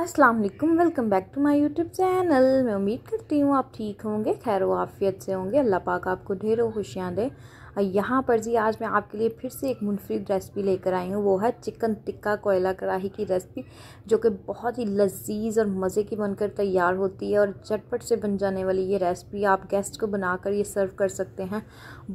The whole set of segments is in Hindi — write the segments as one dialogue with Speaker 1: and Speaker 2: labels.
Speaker 1: अस्सलाम वालेकुम welcome back to my YouTube channel मैं उम्मीद करती हूँ आप ठीक होंगे खैर वाफियत से होंगे अल्लाह पाक आपको ढेरों खुशियाँ दे और यहाँ पर जी आज मैं आपके लिए फिर से एक मुनफरद रेसिपी लेकर आई हूँ वो है चिकन टिक्का कोयला कढ़ाई की रेसिपी जो कि बहुत ही लजीज और मज़े की बनकर तैयार होती है और झटपट से बन जाने वाली ये रेसिपी आप गेस्ट को बनाकर ये सर्व कर सकते हैं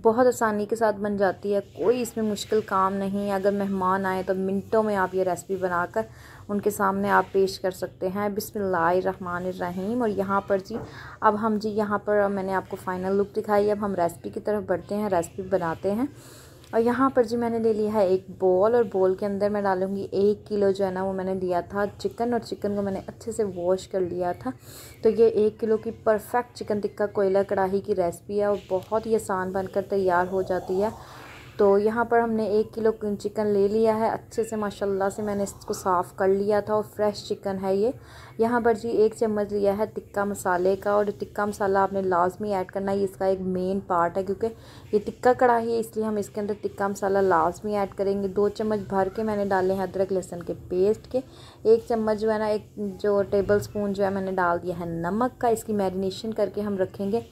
Speaker 1: बहुत आसानी के साथ बन जाती है कोई इसमें मुश्किल काम नहीं है अगर मेहमान आए तो मिनटों में आप ये रेसिपी बनाकर उनके सामने आप पेश कर सकते हैं बिसमीम और यहाँ पर जी अब हम जी यहाँ पर मैंने आपको फ़ाइनल लुक दिखाई अब हम रेसिपी की तरफ बढ़ते हैं रेसिपी बनाते हैं और यहाँ पर जी मैंने ले लिया है एक बॉल और बॉल के अंदर मैं डालूँगी एक किलो जो है ना वो मैंने लिया था चिकन और चिकन को मैंने अच्छे से वॉश कर लिया था तो ये एक किलो की परफेक्ट चिकन टिक्का कोयला कढ़ाई की रेसिपी है और बहुत ही आसान बनकर तैयार हो जाती है तो यहाँ पर हमने एक किलो चिकन ले लिया है अच्छे से माशाल्लाह से मैंने इसको साफ़ कर लिया था और फ्रेश चिकन है ये यहाँ पर जी एक चम्मच लिया है टिक्का मसाले का और जो टिक्का मसाला आपने लाजमी ऐड करना है इसका एक मेन पार्ट है क्योंकि ये टिक्का कढ़ाई है इसलिए हम इसके अंदर टिक्का मसाला लाजमी ऐड करेंगे दो चम्मच भर के मैंने डाले हैं अदरक लहसुन के पेस्ट के एक चम्मच जो है ना एक जो टेबल स्पून जो है मैंने डाल दिया है नमक का इसकी मैरिनेशन करके हम रखेंगे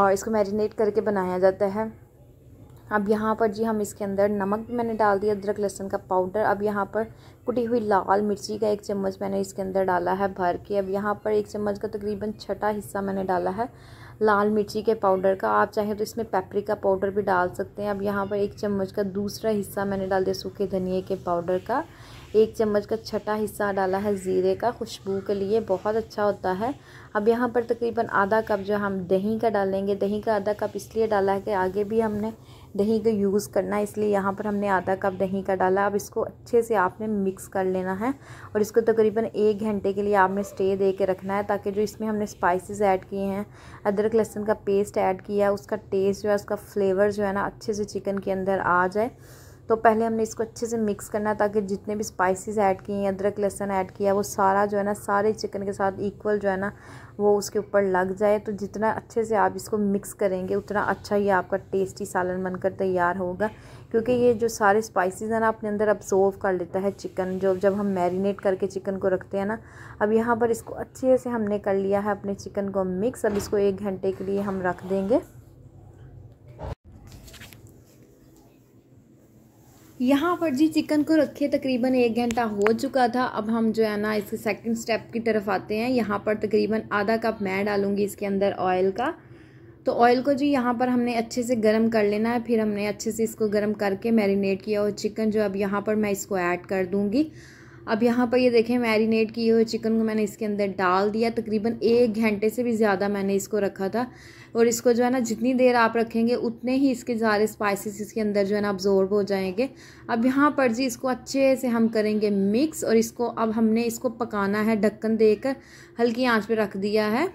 Speaker 1: और इसको मैरिनेट करके बनाया जाता है अब यहाँ पर जी हम इसके अंदर नमक भी मैंने डाल दिया अदरक लहसुन का पाउडर अब यहाँ पर कुटी हुई लाल मिर्ची का एक चम्मच मैंने इसके अंदर डाला है भर के अब यहाँ पर एक चम्मच का तकरीबन छठा हिस्सा मैंने डाला है लाल मिर्ची के पाउडर का आप चाहें तो इसमें पेपरिका पाउडर भी डाल सकते हैं अब यहाँ पर एक चम्मच का दूसरा हिस्सा मैंने डाल दिया सूखे धनिए के पाउडर का एक चम्मच का छठा हिस्सा डाला है ज़ीरे का खुशबू के लिए बहुत अच्छा होता है अब यहाँ पर तकरीबन आधा कप जो हम दही का डालेंगे दही का आधा कप इसलिए डाला है कि आगे भी हमने दही का यूज़ करना है इसलिए यहाँ पर हमने आधा कप दही का डाला अब इसको अच्छे से आपने मिक्स कर लेना है और इसको तकरीबन तो एक घंटे के लिए आपने स्टे दे के रखना है ताकि जो इसमें हमने स्पाइसेस ऐड किए हैं अदरक लहसुन का पेस्ट ऐड किया है उसका टेस्ट जो है उसका फ्लेवर जो है ना अच्छे से चिकन के अंदर आ जाए तो पहले हमने इसको अच्छे से मिक्स करना है ताकि जितने भी स्पाइसेस ऐड किए हैं अदरक लहसन ऐड किया वो सारा जो है ना सारे चिकन के साथ इक्वल जो है ना वो उसके ऊपर लग जाए तो जितना अच्छे से आप इसको मिक्स करेंगे उतना अच्छा ये आपका टेस्टी सालन बनकर तैयार होगा क्योंकि ये जो सारे स्पाइसेस हैं ना अपने अंदर अब्जॉर्व कर लेता है चिकन जो जब हम मैरिनेट करके चिकन को रखते हैं ना अब यहाँ पर इसको अच्छे से हमने कर लिया है अपने चिकन को मिक्स अब इसको एक घंटे के लिए हम रख देंगे यहाँ पर जी चिकन को रखे तकरीबन एक घंटा हो चुका था अब हम जो है ना इसके सेकंड स्टेप की तरफ आते हैं यहाँ पर तकरीबन आधा कप मैं डालूँगी इसके अंदर ऑयल का तो ऑयल को जी यहाँ पर हमने अच्छे से गर्म कर लेना है फिर हमने अच्छे से इसको गर्म करके मैरिनेट किया और चिकन जो अब यहाँ पर मैं इसको ऐड कर दूँगी अब यहाँ पर ये देखें मैरिनेट किए हुए चिकन को मैंने इसके अंदर डाल दिया तकरीबन एक घंटे से भी ज़्यादा मैंने इसको रखा था और इसको जो है ना जितनी देर आप रखेंगे उतने ही इसके सारे स्पाइसेस इसके अंदर जो है ना अब्जॉर्ब हो जाएंगे अब यहाँ पर जी इसको अच्छे से हम करेंगे मिक्स और इसको अब हमने इसको पकाना है ढक्कन देकर हल्की आँच पर रख दिया है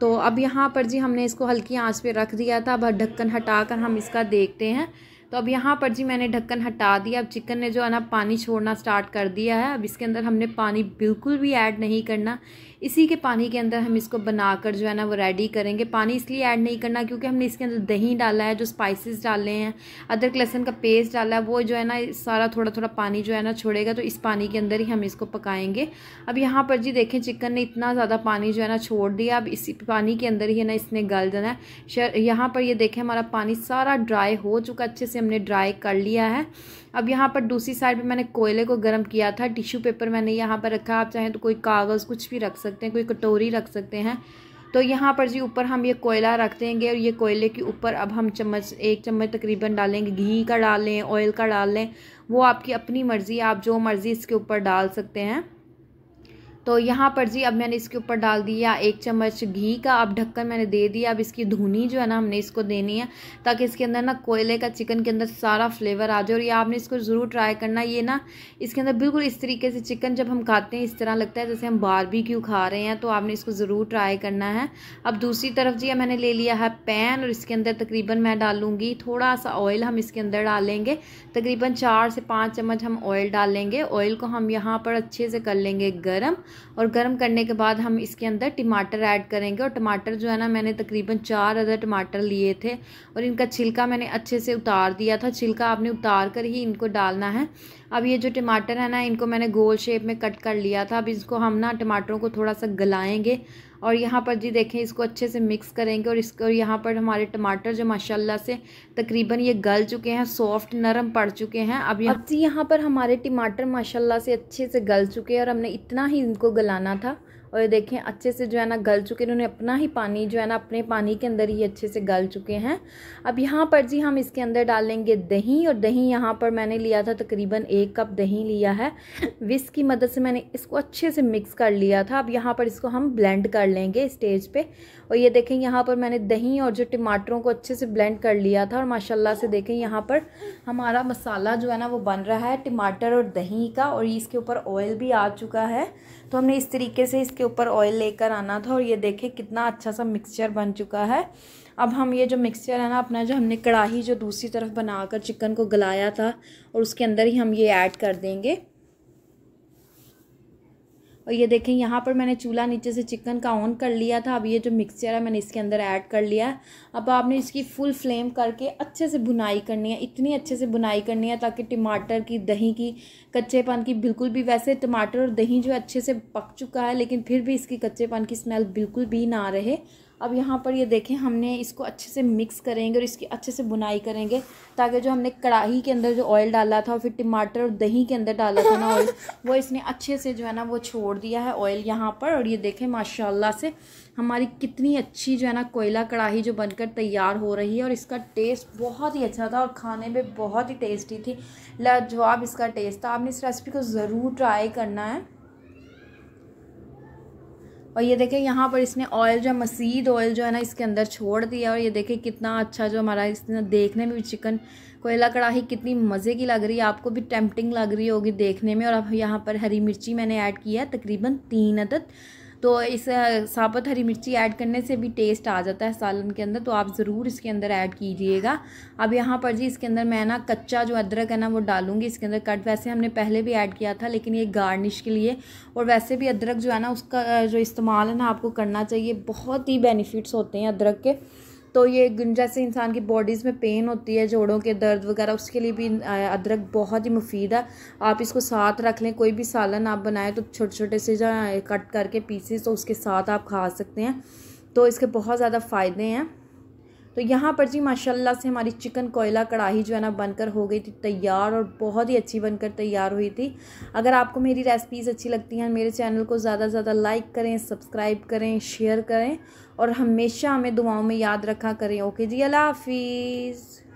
Speaker 1: तो अब यहाँ पर जी हमने इसको हल्की आँच पर रख दिया था अब ढक्कन हटा हम इसका देखते हैं तो अब यहाँ पर जी मैंने ढक्कन हटा दिया अब चिकन ने जो है ना पानी छोड़ना स्टार्ट कर दिया है अब इसके अंदर हमने पानी बिल्कुल भी ऐड नहीं करना इसी के पानी के अंदर हम इसको बनाकर जो है ना वो रेडी करेंगे पानी इसलिए ऐड नहीं करना क्योंकि हमने इसके अंदर दही डाला है जो स्पाइसेस डाले हैं अदरक लहसन का पेस्ट डाला है वो जो है ना सारा थोड़ा थोड़ा पानी जो है ना छोड़ेगा तो इस पानी के अंदर ही हम इसको पकाएंगे अब यहाँ पर जी देखें चिकन ने इतना ज़्यादा पानी जो है ना छोड़ दिया अब इसी पानी के अंदर ही है ना इसने गल देना है यहाँ पर ये देखें हमारा पानी सारा ड्राई हो चुका अच्छे से से हमने ड्राई कर लिया है अब यहाँ पर दूसरी साइड पे मैंने कोयले को गर्म किया था टिश्यू पेपर मैंने यहाँ पर रखा आप चाहें तो कोई कागज़ कुछ भी रख सकते हैं कोई कटोरी रख सकते हैं तो यहाँ पर जी ऊपर हम ये कोयला रख देंगे और ये कोयले के ऊपर अब हम चम्मच एक चम्मच तकरीबन डालेंगे घी का डालें ऑयल का डाल लें वो आपकी अपनी मर्ज़ी आप जो मर्ज़ी इसके ऊपर डाल सकते हैं तो यहाँ पर जी अब मैंने इसके ऊपर डाल दिया एक चम्मच घी का अब ढक्कन मैंने दे दिया अब इसकी धुनी जो है ना हमने इसको देनी है ताकि इसके अंदर ना कोयले का चिकन के अंदर सारा फ्लेवर आ जाए और ये आपने इसको ज़रूर ट्राई करना ये ना इसके अंदर बिल्कुल इस तरीके से चिकन जब हम खाते हैं इस तरह लगता है जैसे हम बार भी क्यों खा रहे हैं तो आपने इसको ज़रूर ट्राई करना है अब दूसरी तरफ जी मैंने ले लिया है पैन और इसके अंदर तकरीबन मैं डालूँगी थोड़ा सा ऑयल हम इसके अंदर डालेंगे तकरीबन चार से पाँच चम्मच हम ऑयल डालेंगे ऑयल को हम यहाँ पर अच्छे से कर लेंगे गर्म और गर्म करने के बाद हम इसके अंदर टमाटर ऐड करेंगे और टमाटर जो है ना मैंने तकरीबन चार अदर टमाटर लिए थे और इनका छिलका मैंने अच्छे से उतार दिया था छिलका आपने उतार कर ही इनको डालना है अब ये जो टमाटर है ना इनको मैंने गोल शेप में कट कर लिया था अब इसको हम ना टमाटरों को थोड़ा सा गलाएंगे और यहाँ पर जी देखें इसको अच्छे से मिक्स करेंगे और इसको यहाँ पर हमारे टमाटर जो माशाल्लाह से तकरीबन ये गल चुके हैं सॉफ्ट नरम पड़ चुके हैं अब यहाँ जी यहाँ पर हमारे टमाटर माशाल्लाह से अच्छे से गल चुके हैं और हमने इतना ही इनको गलाना था और ये देखें अच्छे से जो है ना गल चुके उन्होंने अपना ही पानी जो है ना अपने पानी के अंदर ही अच्छे से गल चुके हैं अब यहाँ पर जी हम इसके अंदर डालेंगे दही और दही यहाँ पर मैंने लिया था तकरीबन एक कप दही लिया है विस्क की मदद से मैंने इसको अच्छे से मिक्स कर लिया था अब यहाँ पर इसको हम ब्लेंड कर लेंगे स्टेज पे और ये देखें यहाँ पर मैंने दही और जो टमाटरों को अच्छे से ब्लेंड कर लिया था और माशाल्लाह से देखें यहाँ पर हमारा मसाला जो है ना वो बन रहा है टमाटर और दही का और इसके ऊपर ऑयल भी आ चुका है तो हमने इस तरीके से इसके ऊपर ऑयल लेकर आना था और ये देखें कितना अच्छा सा मिक्सचर बन चुका है अब हम ये जो मिक्सचर है ना अपना जो हमने कढ़ाई जो दूसरी तरफ बनाकर चिकन को गलाया था और उसके अंदर ही हम ये ऐड कर देंगे और ये देखें यहाँ पर मैंने चूल्हा नीचे से चिकन का ऑन कर लिया था अब ये जो मिक्सचर है मैंने इसके अंदर ऐड कर लिया है अब आपने इसकी फुल फ्लेम करके अच्छे से बुनाई करनी है इतनी अच्छे से बुनाई करनी है ताकि टमाटर की दही की कच्चेपन की बिल्कुल भी वैसे टमाटर और दही जो अच्छे से पक चुका है लेकिन फिर भी इसकी कच्चेपन की स्मेल बिल्कुल भी ना रहे अब यहाँ पर ये देखें हमने इसको अच्छे से मिक्स करेंगे और इसकी अच्छे से बुनाई करेंगे ताकि जो हमने कढ़ाई के अंदर जो ऑयल डाला था और फिर टमाटर और दही के अंदर डाला था ना ऑयल वो इसने अच्छे से जो है ना वो छोड़ दिया है ऑयल यहाँ पर और ये देखें माशाल्लाह से हमारी कितनी अच्छी जो है ना कोयला कढ़ाई जो बनकर तैयार हो रही है और इसका टेस्ट बहुत ही अच्छा था और खाने में बहुत ही टेस्टी थी लाजवाब इसका टेस्ट था आपने इस रेसिपी को ज़रूर ट्राई करना है और ये देखें यहाँ पर इसने ऑयल जो मसीद ऑयल जो है ना इसके अंदर छोड़ दिया और ये देखें कितना अच्छा जो हमारा इसने देखने में भी चिकन कोयला कढ़ाई कितनी मज़े की लग रही है आपको भी टेम्पटिंग लग रही होगी देखने में और अब यहाँ पर हरी मिर्ची मैंने ऐड की है तकरीबन तीन अदद तो इस साबुत हरी मिर्ची ऐड करने से भी टेस्ट आ जाता है सालन के अंदर तो आप ज़रूर इसके अंदर ऐड कीजिएगा अब यहाँ पर जी इसके अंदर मैं ना कच्चा जो अदरक है ना वो डालूंगी इसके अंदर कट वैसे हमने पहले भी ऐड किया था लेकिन ये गार्निश के लिए और वैसे भी अदरक जो है ना उसका जो इस्तेमाल है ना आपको करना चाहिए बहुत ही बेनिफिट्स होते हैं अदरक के तो ये जैसे इंसान की बॉडीज़ में पेन होती है जोड़ों के दर्द वगैरह उसके लिए भी अदरक बहुत ही मुफीद है आप इसको साथ रख लें कोई भी सालन आप बनाएं तो छोटे छोटे से जो कट करके पीसेस तो उसके साथ आप खा सकते हैं तो इसके बहुत ज़्यादा फ़ायदे हैं तो यहाँ पर जी माशाल्लाह से हमारी चिकन कोयला कढ़ाई जो है ना बनकर हो गई थी तैयार और बहुत ही अच्छी बनकर तैयार हुई थी अगर आपको मेरी रेसिपीज़ अच्छी लगती हैं मेरे चैनल को ज़्यादा से ज़्यादा लाइक करें सब्सक्राइब करें शेयर करें और हमेशा हमें दुआओं में याद रखा करें ओके जी अल्लाह हाफिज़